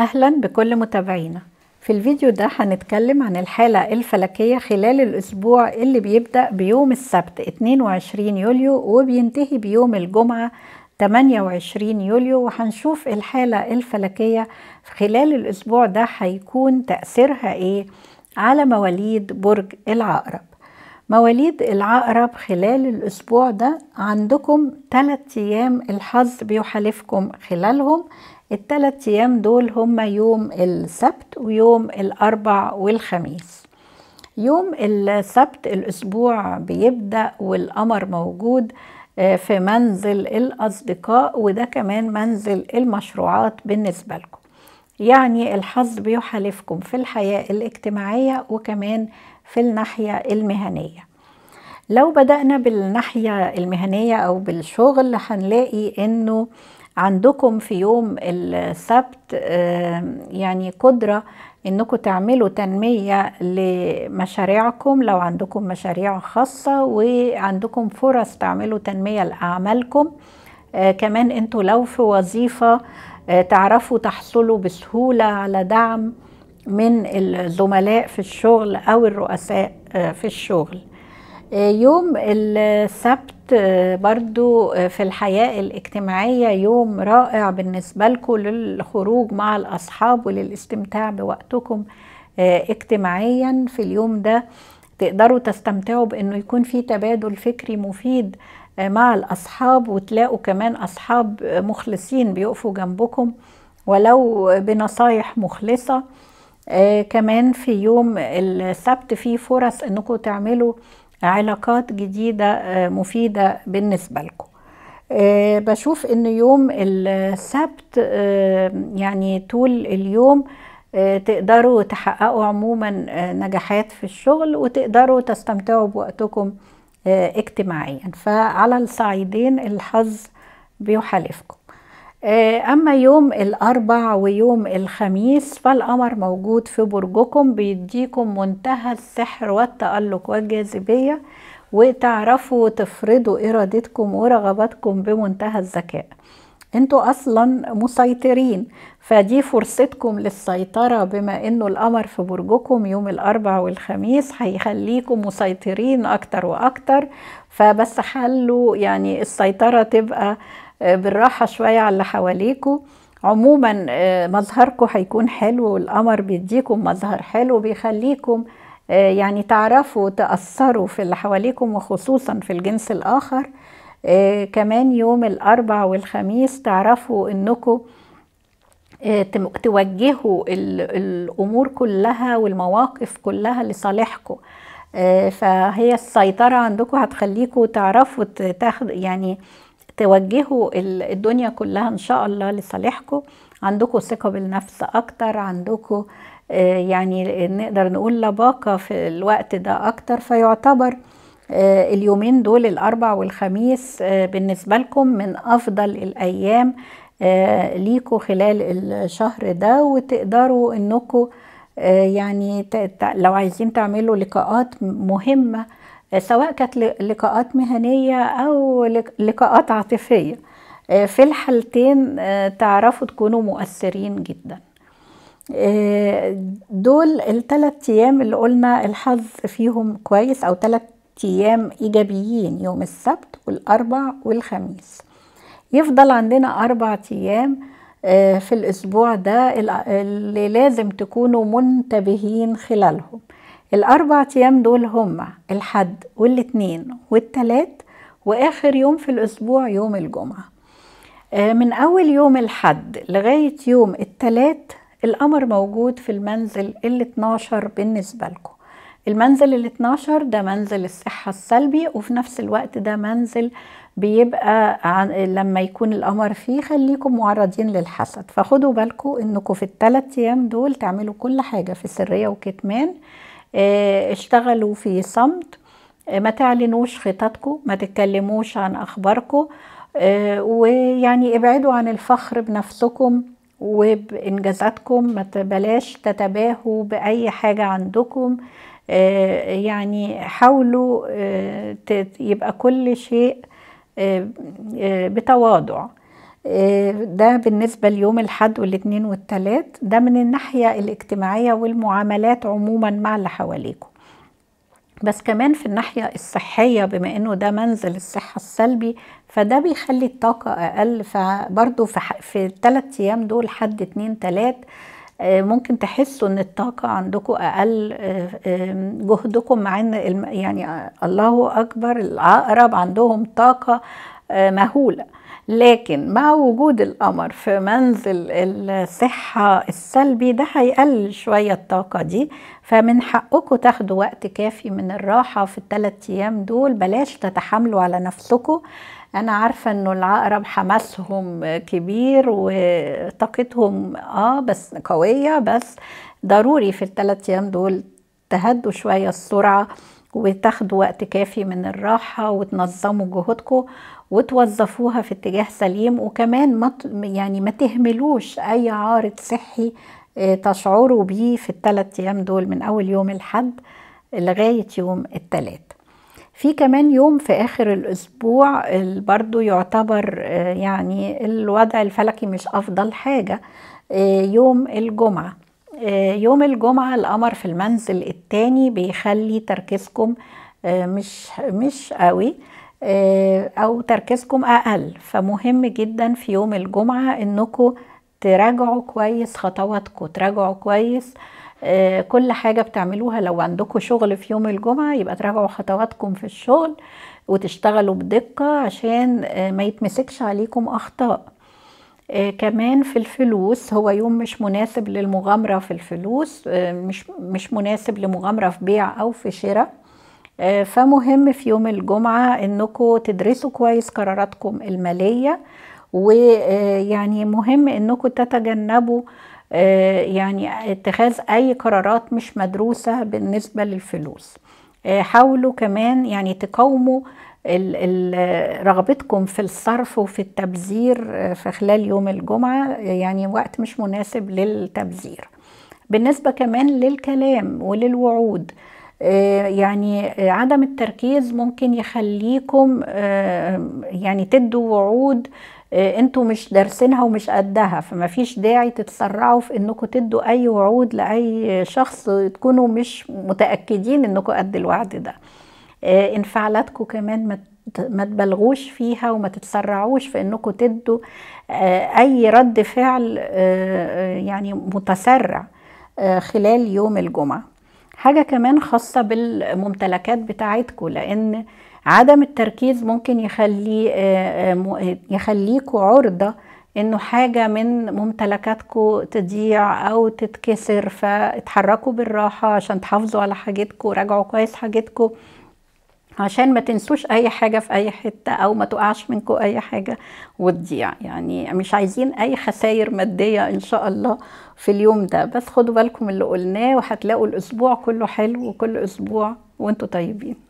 أهلا بكل متابعينا في الفيديو ده هنتكلم عن الحالة الفلكية خلال الأسبوع اللي بيبدأ بيوم السبت 22 يوليو وبينتهي بيوم الجمعة 28 يوليو وهنشوف الحالة الفلكية خلال الأسبوع ده هيكون تأثيرها إيه على مواليد برج العقرب مواليد العقرب خلال الأسبوع ده عندكم ثلاثة أيام الحظ بيحالفكم خلالهم الثلاث ايام دول هما يوم السبت ويوم الاربع والخميس يوم السبت الاسبوع بيبدا والقمر موجود آه، في منزل الاصدقاء وده كمان منزل المشروعات بالنسبه لكم يعني الحظ بيحالفكم في الحياه الاجتماعيه وكمان في الناحيه المهنيه لو بدأنا بالناحية المهنية أو بالشغل هنلاقي إنه عندكم في يوم السبت يعني قدرة انكم تعملوا تنمية لمشاريعكم لو عندكم مشاريع خاصة وعندكم فرص تعملوا تنمية لأعمالكم آه، كمان انتوا لو في وظيفة آه، تعرفوا تحصلوا بسهولة على دعم من الزملاء في الشغل أو الرؤساء آه، في الشغل يوم السبت برضو آه، في الحياة الاجتماعية يوم رائع بالنسبة لكم للخروج مع الأصحاب وللاستمتاع بوقتكم آه، اجتماعيا في اليوم ده تقدروا تستمتعوا بأنه يكون في تبادل فكري مفيد آه، مع الأصحاب وتلاقوا كمان أصحاب مخلصين بيقفوا جنبكم ولو بنصايح مخلصة كمان في يوم السبت في فرص أنكم تعملوا علاقات جديدة آه، مفيدة بالنسبة لكم آه، بشوف ان يوم السبت آه، يعني طول اليوم تقدروا تحققوا عموما نجاحات في الشغل وتقدروا تستمتعوا بوقتكم اجتماعيا فعلى الصعيدين الحظ بيحالفكم آه، أما يوم الأربع ويوم الخميس فالقمر موجود في برجكم بيديكم منتهى السحر والتألق والجاذبية وتعرفوا تفرضوا إرادتكم ورغباتكم بمنتهى الذكاء انتوا أصلا مسيطرين فدي فرصتكم للسيطرة بما انه القمر في برجكم يوم الأربع والخميس هيخليكم مسيطرين أكتر وأكتر فبس حلوا يعني السيطرة تبقى آه، بالراحة شوية على اللي حواليكو عموما آه، مظهركم هيكون حلو والقمر بيديكم مظهر حلو بيخليكم آه، يعني تعرفوا تأثروا في اللي حواليكم وخصوصا في الجنس الآخر كمان يوم الأربع والخميس تعرفوا أنكم توجهوا الأمور كلها والمواقف كلها لصالحكم فهي السيطرة عندكم هتخليكم تعرفوا تاخد يعني توجهوا الدنيا كلها ان شاء الله لصالحكم عندكم ثقه بالنفس اكتر عندكم آه، يعني نقدر نقول لباقه في الوقت ده اكتر فيعتبر آه، اليومين دول الاربع والخميس آه، بالنسبه لكم من افضل الايام ليكوا خلال الشهر ده وتقدروا انكم يعني لو عايزين تعملوا لقاءات مهمه سواء كانت لقاءات مهنية أو لقاءات عاطفية آه، في الحالتين آه، تعرفوا تكونوا مؤثرين جدا آه، دول الثلاث أيام اللي قلنا الحظ فيهم كويس أو ثلاث أيام إيجابيين يوم السبت والأربع والخميس يفضل عندنا أربع أيام في الأسبوع ده اللي لازم تكونوا منتبهين خلالهم الأربع أيام دول هما الحد والاثنين والتلات وآخر يوم في الأسبوع يوم الجمعة آه، من أول يوم الحد لغاية يوم التلات القمر موجود في المنزل ال 12 بالنسبة لكم المنزل ال 12 ده منزل الصحة السلبي وفي نفس الوقت ده منزل بيبقى عن لما يكون القمر فيه خليكم معرضين للحسد فخدوا بالكم انكم في الثلاث ايام دول تعملوا كل حاجة في سرية وكتمان آه، اشتغلوا في صمت آه، ما تعلنوش خططكم ما تتكلموش عن أخباركم آه، ويعني ابعدوا عن الفخر بنفسكم وبإنجازاتكم ما بلاش تتباهوا بأي حاجة عندكم يعني حاولوا يبقى كل شيء بتواضع ده بالنسبة ليوم الحد والاثنين والثلاث ده من الناحية الاجتماعية والمعاملات عموما مع اللي حواليكم بس كمان في الناحية الصحية بما انه ده منزل الصحة السلبي فده بيخلي الطاقة اقل فبرضو في, في الثلاث ايام دول حد اتنين تلات آه، ممكن تحسوا ان الطاقة عندكم اقل آه، جهدكم مع ان يعني الله اكبر العقرب عندهم طاقة آه، مهولة لكن مع وجود القمر في منزل الصحة السلبي ده هيقلل شوية الطاقة دي فمن حقكم تاخدوا وقت كافي من الراحة في الثلاث أيام دول بلاش تتحاملوا على نفسكم أنا عارفة إنه العقرب حماسهم كبير وطاقتهم آه بس قوية بس ضروري في الثلاث أيام دول تهدوا شوية السرعة وتاخدوا وقت كافي من الراحة وتنظموا جهودكم وتوظفوها في اتجاه سليم وكمان ما يعني ما تهملوش اي عارض صحي آه، تشعروا بيه في الثلاث ايام دول من اول يوم الحد لغايه يوم الثلاث في كمان يوم في اخر الاسبوع برضو يعتبر آه، يعني الوضع الفلكي مش افضل حاجه آه، يوم الجمعه يوم الجمعه القمر في المنزل الثاني بيخلي تركيزكم مش مش قوي آه، او تركيزكم اقل فمهم جدا في يوم الجمعة انكم تراجعوا كويس خطواتكم تراجعوا كويس آه، كل حاجة بتعملوها لو عندكم شغل في يوم الجمعة يبقى تراجعوا خطواتكم في الشغل وتشتغلوا بدقة عشان آه، ما يتمسكش عليكم أخطاء كمان في الفلوس هو يوم مش مناسب للمغامرة في الفلوس مش, مش مناسب لمغامرة في بيع أو في شراء آه، فمهم في يوم الجمعة انكم تدرسوا كويس قراراتكم المالية ويعني آه، مهم انكم تتجنبوا آه، يعني اتخاذ اي قرارات مش مدروسة بالنسبة للفلوس حاولوا كمان يعني تقاوموا رغبتكم في الصرف وفي التبذير في خلال يوم الجمعة يعني وقت مش مناسب للتبذير بالنسبة كمان للكلام وللوعود آه، يعني عدم التركيز ممكن يخليكم آه، يعني تدوا وعود آه، انتوا مش دارسينها ومش قدها فما فيش داعي تتسرعوا في انكم تدوا اي وعود لاي شخص تكونوا مش متاكدين انكم قد الوعد ده انفعالاتكم كمان ما تبلغوش فيها وما تتسرعوش في انكم تدوا اي رد فعل يعني متسرع خلال يوم الجمعه حاجة كمان خاصة بالممتلكات بتاعتكم لأن عدم التركيز ممكن يخلي آه، آه، يخليكوا عرضة انه حاجة من ممتلكاتكم تضيع او تتكسر فاتحركوا بالراحة عشان تحافظوا على حاجتكم راجعوا كويس حاجتكم عشان ما تنسوش اي حاجه في اي حته او ما تقعش منكم اي حاجه وتضيع يعني مش عايزين اي خسائر ماديه ان شاء الله في اليوم ده بس خدوا بالكم اللي قلناه وهتلاقوا الاسبوع كله حلو وكل اسبوع وانتم طيبين